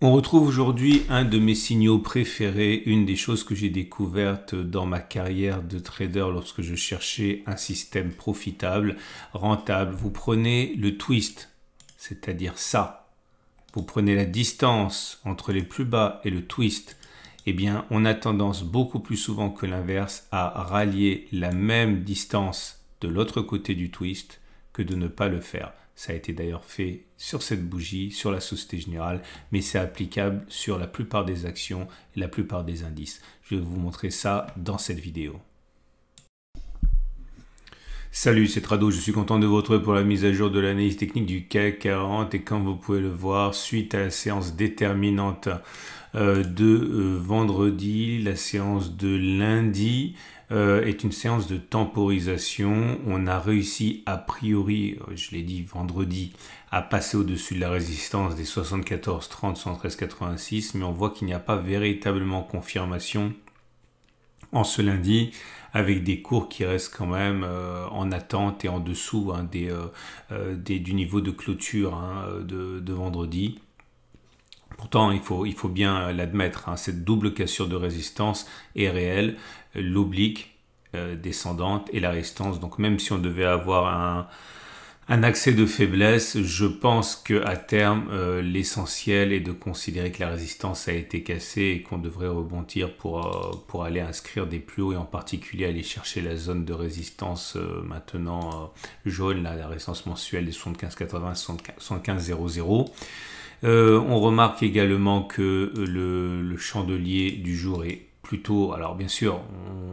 On retrouve aujourd'hui un de mes signaux préférés, une des choses que j'ai découvertes dans ma carrière de trader lorsque je cherchais un système profitable, rentable. Vous prenez le twist, c'est-à-dire ça. Vous prenez la distance entre les plus bas et le twist. Eh bien, on a tendance beaucoup plus souvent que l'inverse à rallier la même distance de l'autre côté du twist que de ne pas le faire. Ça a été d'ailleurs fait sur cette bougie, sur la Société Générale, mais c'est applicable sur la plupart des actions et la plupart des indices. Je vais vous montrer ça dans cette vidéo. Salut, c'est Trado, je suis content de vous retrouver pour la mise à jour de l'analyse technique du CAC 40 et comme vous pouvez le voir, suite à la séance déterminante euh, de euh, vendredi, la séance de lundi, euh, est une séance de temporisation. On a réussi a priori, euh, je l'ai dit vendredi, à passer au-dessus de la résistance des 74 30 113 86, mais on voit qu'il n'y a pas véritablement confirmation en ce lundi avec des cours qui restent quand même euh, en attente et en dessous hein, des, du niveau de clôture hein, de, vendredi. Pourtant, il faut, il faut bien l'admettre, hein, cette double cassure de résistance est réelle l'oblique euh, descendante et la résistance. Donc même si on devait avoir un, accès de faiblesse, je pense que à terme euh, l'essentiel est de considérer que la résistance a été cassée et qu'on devrait rebondir pour, euh, pour aller inscrire des plus hauts et en particulier aller chercher la zone de résistance maintenant jaune, la résistance mensuelle des 75.80 7500 on remarque également que le chandelier du jour est plutôt, alors bien sûr,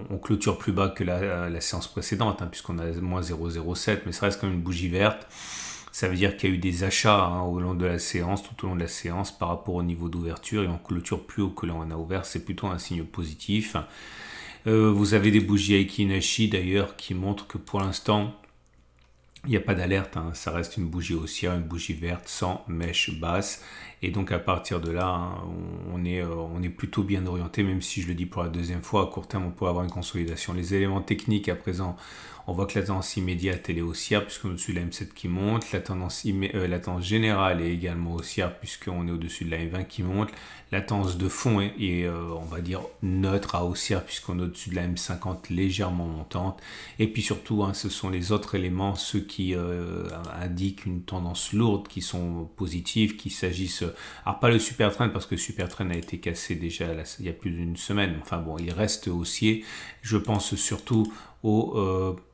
on, clôture plus bas que la, séance précédente, hein, puisqu'on a moins 0,07, mais ça reste quand même une bougie verte. Ça veut dire qu'il y a eu des achats hein, au long de la séance, tout au long de la séance, par rapport au niveau d'ouverture, et on clôture plus haut que là on a ouvert, c'est plutôt un signe positif. Euh, vous avez des bougies Aikinashi d'ailleurs qui montrent que pour l'instant, il n'y a pas d'alerte, hein. ça reste une bougie haussière, une bougie verte sans mèche basse. Et donc à partir de là, hein, on, est, euh, on est plutôt bien orienté, même si je le dis pour la deuxième fois, à court terme, on pourrait avoir une consolidation. Les éléments techniques à présent, on voit que la tendance immédiate, elle est haussière puisqu'on est au-dessus de la M7 qui monte. Euh, la tendance, générale est également haussière puisqu'on est au-dessus de la M20 qui monte. La tendance de fond est, euh, on va dire, neutre à haussière puisqu'on est au-dessus de la M50 légèrement montante. Et puis surtout, hein, ce sont les autres éléments, ceux qui euh, indiquent une tendance lourde, qui sont positives, qui s'agisse... Alors pas le super train parce que le super train a été cassé déjà il y a plus d'une semaine. Enfin bon, il reste haussier. Je pense surtout au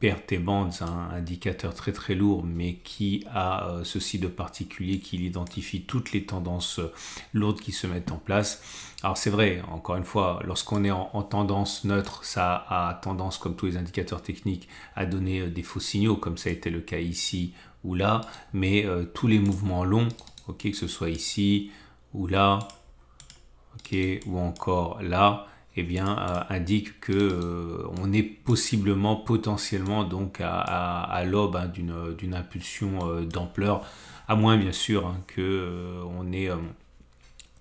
euh, un indicateur très très lourd, mais qui a euh, ceci de particulier qu'il identifie toutes les tendances euh, lourdes qui se mettent en place. Alors c'est vrai, encore une fois, lorsqu'on est en, tendance neutre, ça a tendance, comme tous les indicateurs techniques, à donner euh, des faux signaux, comme ça a été le cas ici ou là, mais tous les mouvements longs, ok, que ce soit ici ou là, ok, ou encore là, eh bien, euh, indique que euh, on est possiblement, potentiellement, donc à, l'aube hein, d'une impulsion euh, d'ampleur, à moins bien sûr hein, que on ait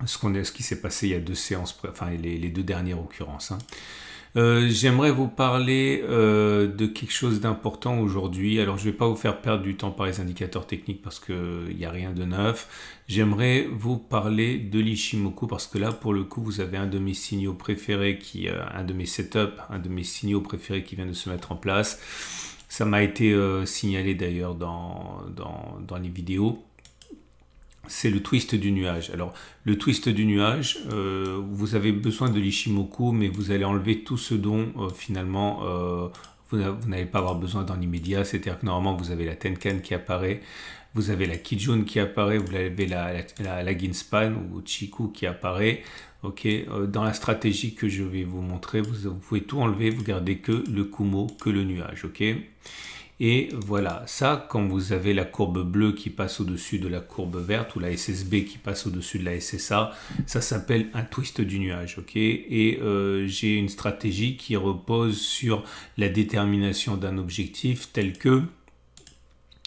ce qu'on est, ce qui s'est passé il y a deux séances, enfin les, deux dernières occurrences. Hein. Euh, j'aimerais vous parler euh, de quelque chose d'important aujourd'hui. Alors, je ne vais pas vous faire perdre du temps par les indicateurs techniques parce qu'il n'y euh, a rien de neuf. J'aimerais vous parler de l'Ishimoku parce que là, pour le coup, vous avez un de mes signaux préférés, qui, un de mes setups, un de mes signaux préférés qui vient de se mettre en place. Ça m'a été signalé d'ailleurs dans les vidéos c'est le twist du nuage. Alors, le twist du nuage, euh, vous avez besoin de l'Ishimoku, mais vous allez enlever tout ce dont euh, finalement euh, vous n'allez pas avoir besoin dans l'immédiat. C'est-à-dire que normalement, vous avez la Tenkan qui apparaît, vous avez la Kijun qui apparaît, vous avez la, la, Ginspan ou Chiku qui apparaît. Ok, dans la stratégie que je vais vous montrer, vous, vous, pouvez tout enlever, vous gardez que le Kumo, que le nuage. Ok. Et voilà, ça, quand vous avez la courbe bleue qui passe au-dessus de la courbe verte ou la SSB qui passe au-dessus de la SSA, ça s'appelle un twist du nuage, Et euh, j'ai une stratégie qui repose sur la détermination d'un objectif tel que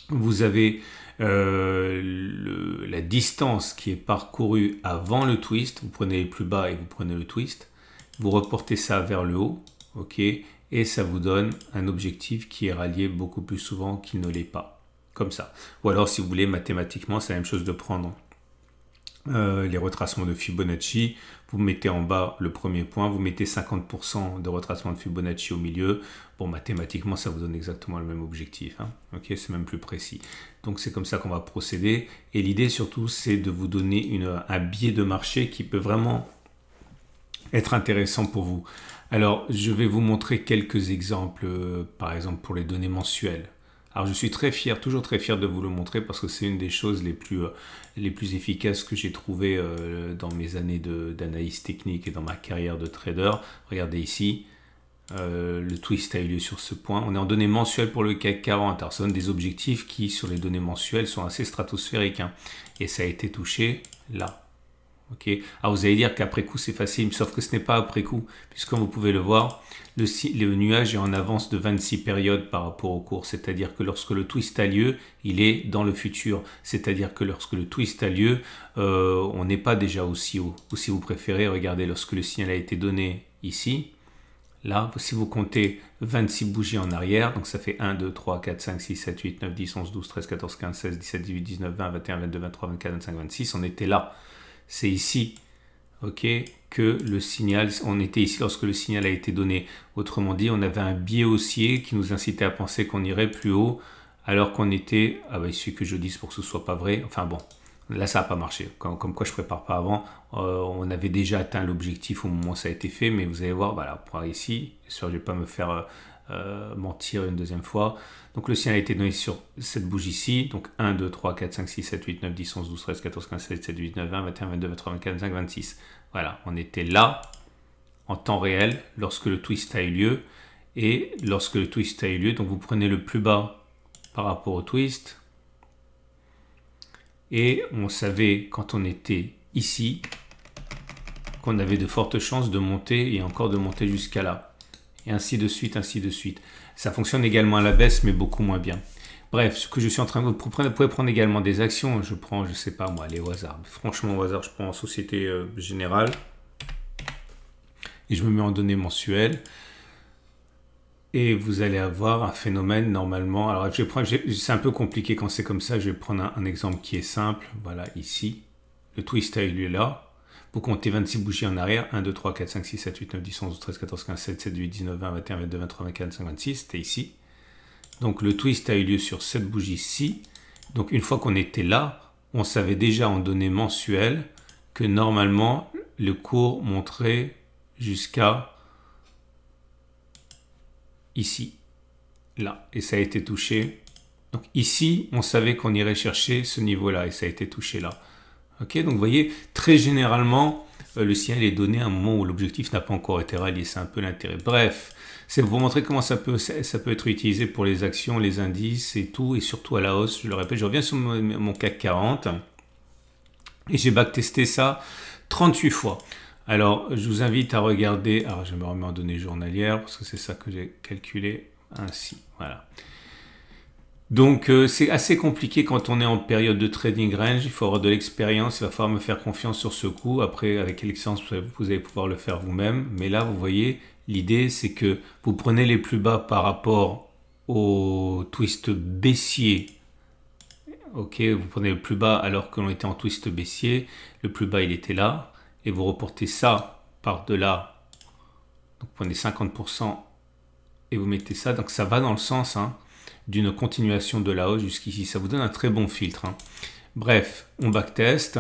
vous avez euh, la distance qui est parcourue avant le twist, vous prenez le plus bas et vous prenez le twist, vous reportez ça vers le haut, ok Et ça vous donne un objectif qui est rallié beaucoup plus souvent qu'il ne l'est pas, comme ça. Ou alors, si vous voulez, mathématiquement, c'est la même chose de prendre euh, les retracements de Fibonacci. Vous mettez en bas le premier point, vous mettez 50% de retracement de Fibonacci au milieu. Bon, mathématiquement, ça vous donne exactement le même objectif. Hein. Ok, c'est même plus précis. Donc, c'est comme ça qu'on va procéder. Et l'idée, surtout, c'est de vous donner une, un biais de marché qui peut vraiment être intéressant pour vous. Alors, je vais vous montrer quelques exemples, euh, par exemple pour les données mensuelles. Alors je suis très fier, toujours très fier de vous le montrer parce que c'est une des choses les plus, euh, les plus efficaces que j'ai trouvées euh, dans mes années d'analyse technique et dans ma carrière de trader. Regardez ici, le twist a eu lieu sur ce point. On est en données mensuelles pour le CAC 40. Alors ce sont des objectifs qui, sur les données mensuelles, sont assez stratosphériques. Hein. Et ça a été touché là. Alors ah, vous allez dire qu'après coup c'est facile, sauf que ce n'est pas après coup, puisque comme vous pouvez le voir, le, nuage est en avance de 26 périodes par rapport au cours, c'est-à-dire que lorsque le twist a lieu, il est dans le futur, c'est-à-dire que lorsque le twist a lieu, euh, on n'est pas déjà aussi haut. Ou si vous préférez, regardez, lorsque le signal a été donné ici, là, si vous comptez 26 bougies en arrière, donc ça fait 1, 2, 3, 4, 5, 6, 7, 8, 9, 10, 11, 12, 13, 14, 15, 16, 17, 18, 19, 20, 21, 22, 23, 24, 25, 26, on était là c'est ici ok, que le signal, on était ici lorsque le signal a été donné. Autrement dit, on avait un biais haussier qui nous incitait à penser qu'on irait plus haut, alors qu'on était, ah bah, il suffit que je dise pour que ce soit pas vrai, enfin bon, là ça n'a pas marché, comme, quoi je prépare pas avant, euh, on avait déjà atteint l'objectif au moment où ça a été fait, mais vous allez voir, voilà, pour ici, Je ne vais pas me faire euh, euh, mentir une deuxième fois. Donc le signal a été donné sur cette bougie ici. Donc 1, 2, 3, 4, 5, 6, 7, 8, 9, 10, 11, 12, 13, 14, 15, 16, 17, 18, 19, 20, 21, 22, 23, 24, 25, 26. Voilà, on était là en temps réel lorsque le twist a eu lieu. Et lorsque le twist a eu lieu, donc vous prenez le plus bas par rapport au twist. Et on savait quand on était ici qu'on avait de fortes chances de monter et encore de monter jusqu'à là et ainsi de suite, ainsi de suite. Ça fonctionne également à la baisse, mais beaucoup moins bien. Bref, ce que je suis en train de vous prendre, vous pouvez prendre également des actions. Je prends, je sais pas moi, les au Franchement, au hasard, je prends en Société euh, Générale et je me mets en données mensuelles. Et vous allez avoir un phénomène normalement. Alors, je c'est un peu compliqué quand c'est comme ça. Je vais prendre un, exemple qui est simple. Voilà, ici, le twist il lui est là. Vous comptez 26 bougies en arrière, 1, 2, 3, 4, 5, 6, 7, 8, 9, 10, 11, 13, 14, 15, 17, 18, 19, 20, 21, 22, 23, 24, 25, 26, c'était ici. Donc le twist a eu lieu sur cette bougie-ci. Donc une fois qu'on était là, on savait déjà en données mensuelles que normalement le cours montrait jusqu'à ici, là. Et ça a été touché. Donc ici, on savait qu'on irait chercher ce niveau-là et ça a été touché là donc vous voyez, très généralement, euh, le signal est donné à un moment où l'objectif n'a pas encore été réalisé, C'est un peu l'intérêt. Bref, c'est pour vous montrer comment ça peut, être utilisé pour les actions, les indices et tout, et surtout à la hausse. Je le répète, je reviens sur mon, mon CAC 40 et j'ai backtesté ça 38 fois. Alors, je vous invite à regarder. Alors, ah, je me remets en données journalières parce que c'est ça que j'ai calculé ainsi. Voilà. Donc euh, c'est assez compliqué quand on est en période de trading range, il faut avoir de l'expérience, il va falloir me faire confiance sur ce coup, après avec l'expérience vous allez pouvoir le faire vous-même, mais là vous voyez, l'idée c'est que vous prenez les plus bas par rapport au twist baissier, ok, vous prenez le plus bas alors que l'on était en twist baissier, le plus bas il était là, et vous reportez ça par-delà, donc vous prenez 50% et vous mettez ça, donc ça va dans le sens, hein d'une continuation de la hausse jusqu'ici. Ça vous donne un très bon filtre. Hein. Bref, on backtest.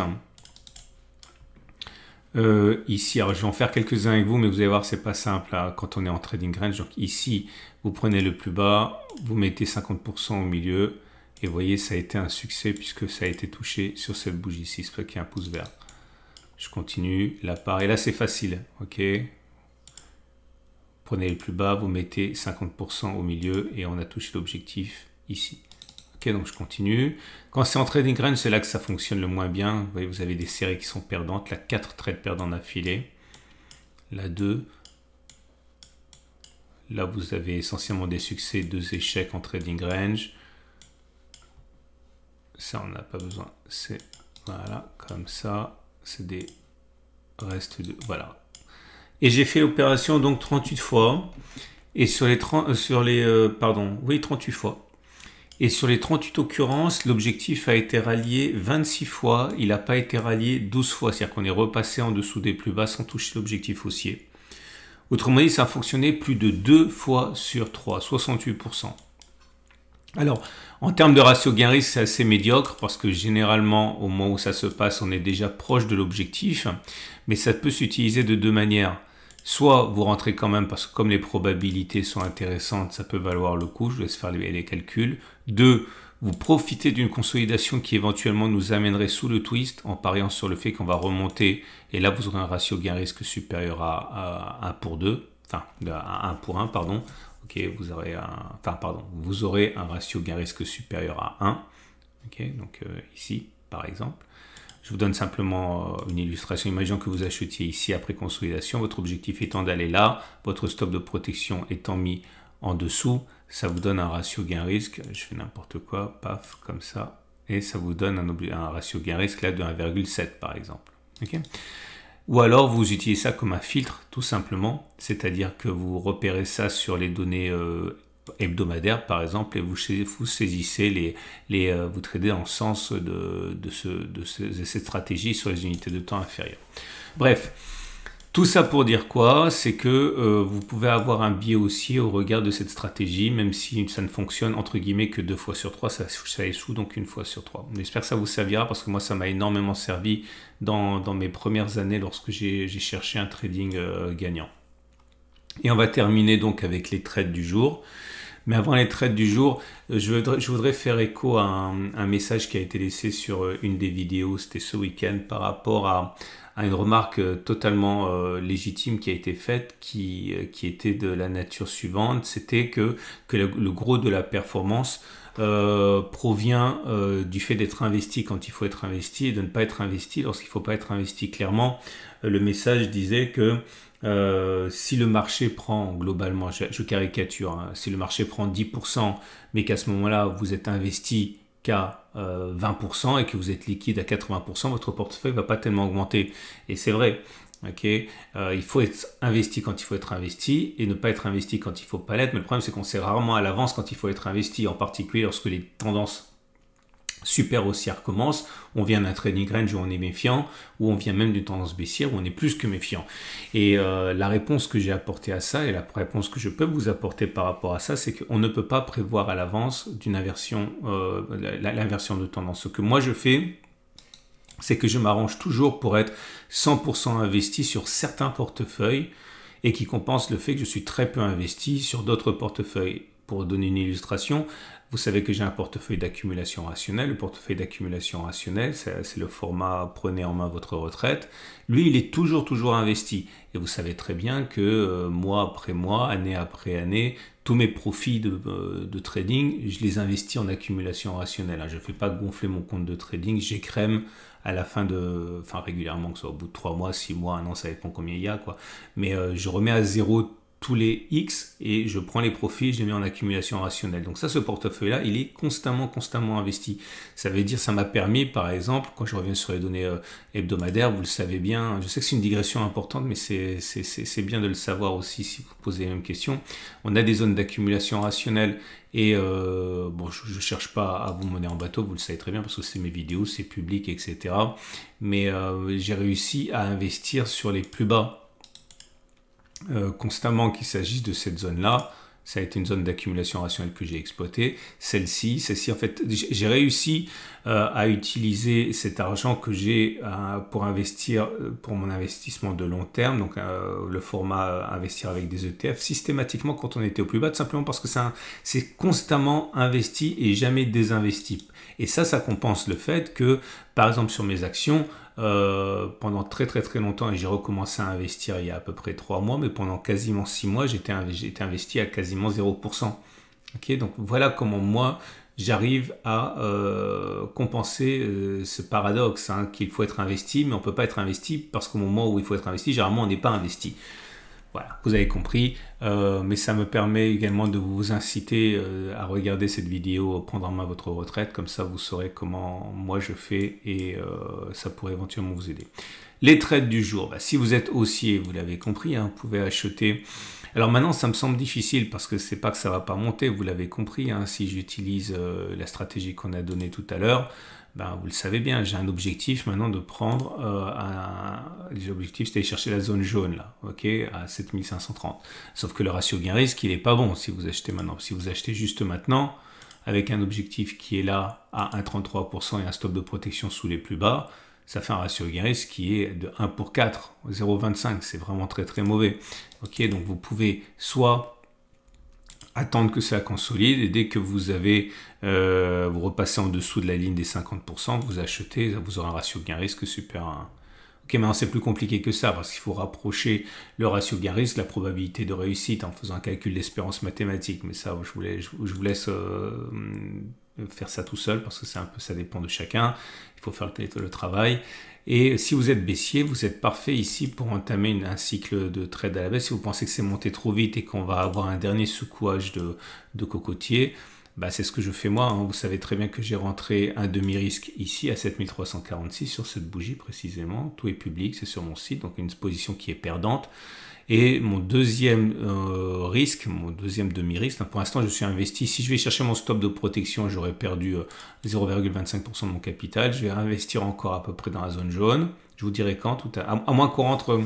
Euh, ici, alors je vais en faire quelques-uns avec vous, mais vous allez voir, c'est pas simple quand on est en trading range. Donc ici, vous prenez le plus bas, vous mettez 50% au milieu, et vous voyez, ça a été un succès puisque ça a été touché sur cette bougie ici, ce qui est un pouce vert. Je continue la part, et là c'est facile, ok prenez le plus bas, vous mettez 50% au milieu et on a touché l'objectif ici. Ok, donc je continue. Quand c'est en trading range, c'est là que ça fonctionne le moins bien. Vous vous avez des séries qui sont perdantes. La 4 trades perdants d'affilée. La 2. Là, vous avez essentiellement des succès, deux échecs en trading range. Ça, on n'a pas besoin. C'est voilà, comme ça. C'est des restes de... Voilà, et j'ai fait l'opération donc 38 fois. Et sur les 30, euh, sur les, euh, pardon, oui, 38 fois. Et sur les 38 occurrences, l'objectif a été rallié 26 fois. Il n'a pas été rallié 12 fois. C'est-à-dire qu'on est repassé en dessous des plus bas sans toucher l'objectif haussier. Autrement dit, ça a fonctionné plus de 2 fois sur 3, 68%. Alors, en termes de ratio gain-risque, c'est assez médiocre parce que généralement, au moment où ça se passe, on est déjà proche de l'objectif, mais ça peut s'utiliser de deux manières. Soit vous rentrez quand même parce que comme les probabilités sont intéressantes, ça peut valoir le coup, je vous laisse faire les, calculs. Deux, vous profitez d'une consolidation qui éventuellement nous amènerait sous le twist en pariant sur le fait qu'on va remonter et là vous aurez un ratio gain-risque supérieur à, à 1 pour 2, enfin à 1 pour 1 pardon, vous aurez un, pardon, vous aurez un ratio gain-risque supérieur à 1, ok, donc euh, ici, par exemple. Je vous donne simplement euh, une illustration. Imaginons que vous achetiez ici après consolidation, votre objectif étant d'aller là, votre stop de protection étant mis en dessous, ça vous donne un ratio gain-risque, je fais n'importe quoi, paf, comme ça, et ça vous donne un, un ratio gain-risque là de 1,7 par exemple. ok ou alors vous utilisez ça comme un filtre tout simplement, c'est-à-dire que vous repérez ça sur les données euh, hebdomadaires par exemple et vous, saisissez les, euh, vous tradez en sens de, de, cette stratégie sur les unités de temps inférieures. Bref, tout ça pour dire quoi C'est que euh, vous pouvez avoir un biais aussi au regard de cette stratégie, même si ça ne fonctionne entre guillemets que deux fois sur trois, ça, ça échoue donc une fois sur trois. J'espère que ça vous servira parce que moi ça m'a énormément servi dans, mes premières années lorsque j'ai cherché un trading euh, gagnant. Et on va terminer donc avec les trades du jour. Mais avant les traites du jour, euh, je voudrais, faire écho à un, message qui a été laissé sur euh, une des vidéos, c'était ce week-end, par rapport à, une remarque euh, totalement légitime qui a été faite, qui, était de la nature suivante, c'était que, le, gros de la performance provient du fait d'être investi quand il faut être investi et de ne pas être investi lorsqu'il ne faut pas être investi. Clairement, le message disait que euh, si le marché prend globalement, je, caricature, hein, si le marché prend 10%, mais qu'à ce moment-là, vous êtes investi qu'à 20% euh, et que vous êtes liquide à 80%, votre portefeuille ne va pas tellement augmenter. Et c'est vrai. ok euh, il faut être investi quand il faut être investi et ne pas être investi quand il faut pas l'être. Mais le problème, c'est qu'on sait rarement à l'avance quand il faut être investi, en particulier lorsque les tendances Super haussière commence, on vient d'un trading range où on est méfiant, ou on vient même d'une tendance baissière où on est plus que méfiant. Et euh, la réponse que j'ai apportée à ça, et la réponse que je peux vous apporter par rapport à ça, c'est qu'on ne peut pas prévoir à l'avance d'une inversion, euh, l'inversion de tendance. Ce que moi je fais, c'est que je m'arrange toujours pour être 100% investi sur certains portefeuilles et qui compense le fait que je suis très peu investi sur d'autres portefeuilles. Pour donner une illustration, vous savez que j'ai un portefeuille d'accumulation rationnelle. Le portefeuille d'accumulation rationnelle, c'est le format prenez en main votre retraite. Lui, il est toujours, toujours investi. Et vous savez très bien que euh, mois après mois, année après année, tous mes profits de, euh, trading, je les investis en accumulation rationnelle. Hein, je ne fais pas gonfler mon compte de trading, j'écrème à la fin de, enfin régulièrement, que ce soit au bout de 3 mois, 6 mois, un an, ça dépend combien il y a, quoi. Mais euh, je remets à zéro tous les X et je prends les profits, je les mets en accumulation rationnelle. Donc ça, ce portefeuille-là, il est constamment, constamment investi. Ça veut dire, ça m'a permis, par exemple, quand je reviens sur les données euh, hebdomadaires, vous le savez bien, je sais que c'est une digression importante, mais c'est bien de le savoir aussi si vous posez la même question. On a des zones d'accumulation rationnelle et euh, bon, je ne cherche pas à vous mener en bateau, vous le savez très bien, parce que c'est mes vidéos, c'est public, etc. Mais euh, j'ai réussi à investir sur les plus bas euh, constamment qu'il s'agisse de cette zone-là. Ça a été une zone d'accumulation rationnelle que j'ai exploitée. Celle-ci, celle-ci, en fait, j'ai réussi euh, à utiliser cet argent que j'ai euh, pour investir pour mon investissement de long terme, donc le format investir avec des ETF, systématiquement quand on était au plus bas, tout simplement parce que c'est constamment investi et jamais désinvesti. Et ça, ça compense le fait que, par exemple, sur mes actions, euh, pendant très très très longtemps et j'ai recommencé à investir il y a à peu près trois mois, mais pendant quasiment six mois, j'étais investi à quasiment 0%. Donc voilà comment moi j'arrive à euh, compenser euh, ce paradoxe hein, qu'il faut être investi, mais on ne peut pas être investi parce qu'au moment où il faut être investi, généralement on n'est pas investi. Voilà, vous avez compris, euh, mais ça me permet également de vous inciter euh, à regarder cette vidéo, euh, prendre en main votre retraite, comme ça vous saurez comment moi je fais et ça pourrait éventuellement vous aider. Les trades du jour, bah, si vous êtes haussier, vous l'avez compris, hein, vous pouvez acheter. Alors maintenant, ça me semble difficile parce que c'est pas que ça va pas monter, vous l'avez compris, hein, si j'utilise la stratégie qu'on a donnée tout à l'heure, bah, vous le savez bien, j'ai un objectif maintenant de prendre euh, un... objectif, objectifs, c'était chercher la zone jaune, là, ok, à 7530. Sauf que le ratio gain-risque, il n'est pas bon si vous achetez maintenant. Si vous achetez juste maintenant, avec un objectif qui est là à 1,33% et un stop de protection sous les plus bas, ça fait un ratio gain-risque qui est de 1 pour 4, 0,25, c'est vraiment très très mauvais. Ok, donc vous pouvez soit attendre que ça consolide et dès que vous avez euh, vous repassez en dessous de la ligne des 50%, vous achetez, vous aurez un ratio gain risque super hein. Ok, maintenant c'est plus compliqué que ça parce qu'il faut rapprocher le ratio gain-risque, la probabilité de réussite en faisant un calcul d'espérance mathématique. Mais ça, je, vous laisse euh, faire ça tout seul parce que c'est un peu ça dépend de chacun. Il faut faire le, travail. Et si vous êtes baissier, vous êtes parfait ici pour entamer un cycle de trade à la baisse. Si vous pensez que c'est monté trop vite et qu'on va avoir un dernier secouage de, de cocotier, bah, c'est ce que je fais moi. Hein. Vous savez très bien que j'ai rentré un demi-risque ici à 7346 sur cette bougie précisément. Tout est public, c'est sur mon site, donc une position qui est perdante. Et mon deuxième euh, risque, mon deuxième demi-risque, hein, pour l'instant je suis investi, si je vais chercher mon stop de protection, j'aurais perdu 0,25% euh, de mon capital, je vais investir encore à peu près dans la zone jaune, je vous dirai quand, à, moins qu'on rentre euh,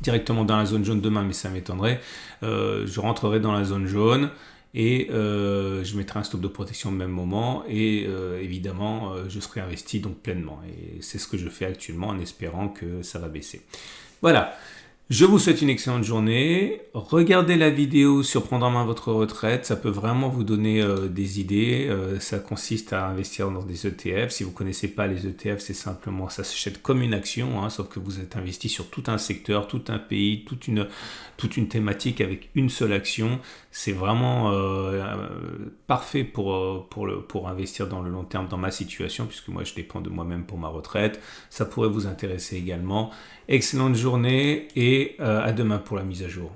directement dans la zone jaune demain, mais ça m'étonnerait, je rentrerai dans la zone jaune, et euh, je mettrai un stop de protection au même moment et euh, évidemment euh, je serai investi donc pleinement et c'est ce que je fais actuellement en espérant que ça va baisser. Voilà, je vous souhaite une excellente journée. Regardez la vidéo sur prendre en main votre retraite. Ça peut vraiment vous donner euh, des idées. Euh, ça consiste à investir dans des ETF. Si vous ne connaissez pas les ETF, c'est simplement ça s'achète comme une action, hein, sauf que vous êtes investi sur tout un secteur, tout un pays, toute une, toute une thématique avec une seule action. C'est vraiment euh, parfait pour, pour, le, pour investir dans le long terme dans ma situation, puisque moi je dépends de moi-même pour ma retraite. Ça pourrait vous intéresser également. Excellente journée et euh, à demain pour la mise à jour.